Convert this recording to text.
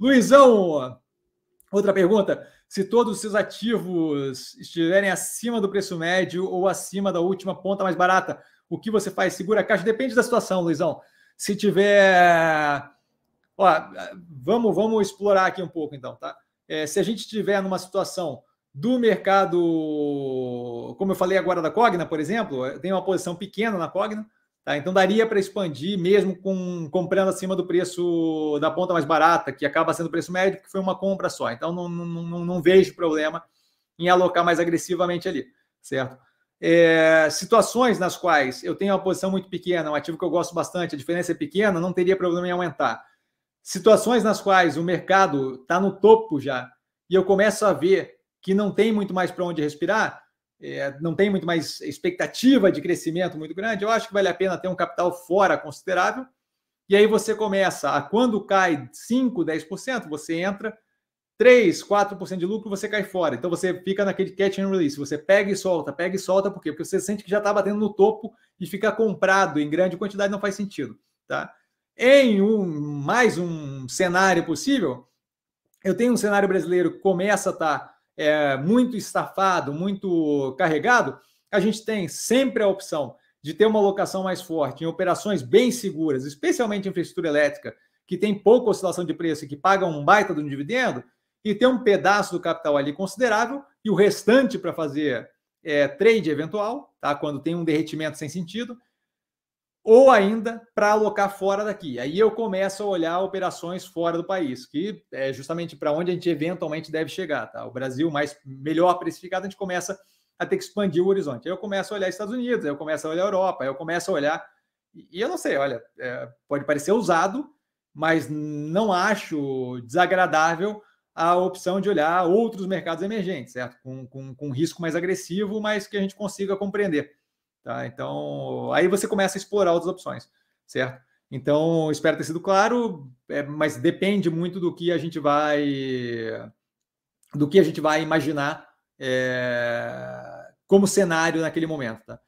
Luizão, outra pergunta. Se todos os seus ativos estiverem acima do preço médio ou acima da última ponta mais barata, o que você faz? Segura a caixa? Depende da situação, Luizão. Se tiver. Ó, vamos, vamos explorar aqui um pouco, então, tá? É, se a gente estiver numa situação do mercado, como eu falei agora da Cogna, por exemplo, tem uma posição pequena na Cogna, Tá? Então daria para expandir mesmo com comprando acima do preço da ponta mais barata, que acaba sendo o preço médio, que foi uma compra só. Então não, não, não, não vejo problema em alocar mais agressivamente ali, certo? É, situações nas quais eu tenho uma posição muito pequena, um ativo que eu gosto bastante, a diferença é pequena, não teria problema em aumentar. Situações nas quais o mercado está no topo já e eu começo a ver que não tem muito mais para onde respirar, é, não tem muito mais expectativa de crescimento muito grande, eu acho que vale a pena ter um capital fora considerável. E aí você começa a quando cai 5, 10%, você entra, 3, 4% de lucro, você cai fora. Então você fica naquele catch and release, você pega e solta, pega e solta, por quê? Porque você sente que já está batendo no topo e ficar comprado em grande quantidade não faz sentido, tá? Em um mais um cenário possível, eu tenho um cenário brasileiro que começa a estar tá é, muito estafado, muito carregado, a gente tem sempre a opção de ter uma locação mais forte em operações bem seguras, especialmente infraestrutura elétrica, que tem pouca oscilação de preço e que paga um baita de um dividendo, e ter um pedaço do capital ali considerável e o restante para fazer é, trade eventual, tá? quando tem um derretimento sem sentido, ou ainda para alocar fora daqui. Aí eu começo a olhar operações fora do país, que é justamente para onde a gente eventualmente deve chegar, tá? O Brasil mais melhor precificado, a gente começa a ter que expandir o horizonte. Aí eu começo a olhar Estados Unidos, aí eu começo a olhar Europa, aí eu começo a olhar e eu não sei, olha, é, pode parecer usado, mas não acho desagradável a opção de olhar outros mercados emergentes, certo? Com, com, com risco mais agressivo, mas que a gente consiga compreender. Tá? Então, aí você começa a explorar outras opções, certo? Então, espero ter sido claro, é, mas depende muito do que a gente vai do que a gente vai imaginar é, como cenário naquele momento. Tá?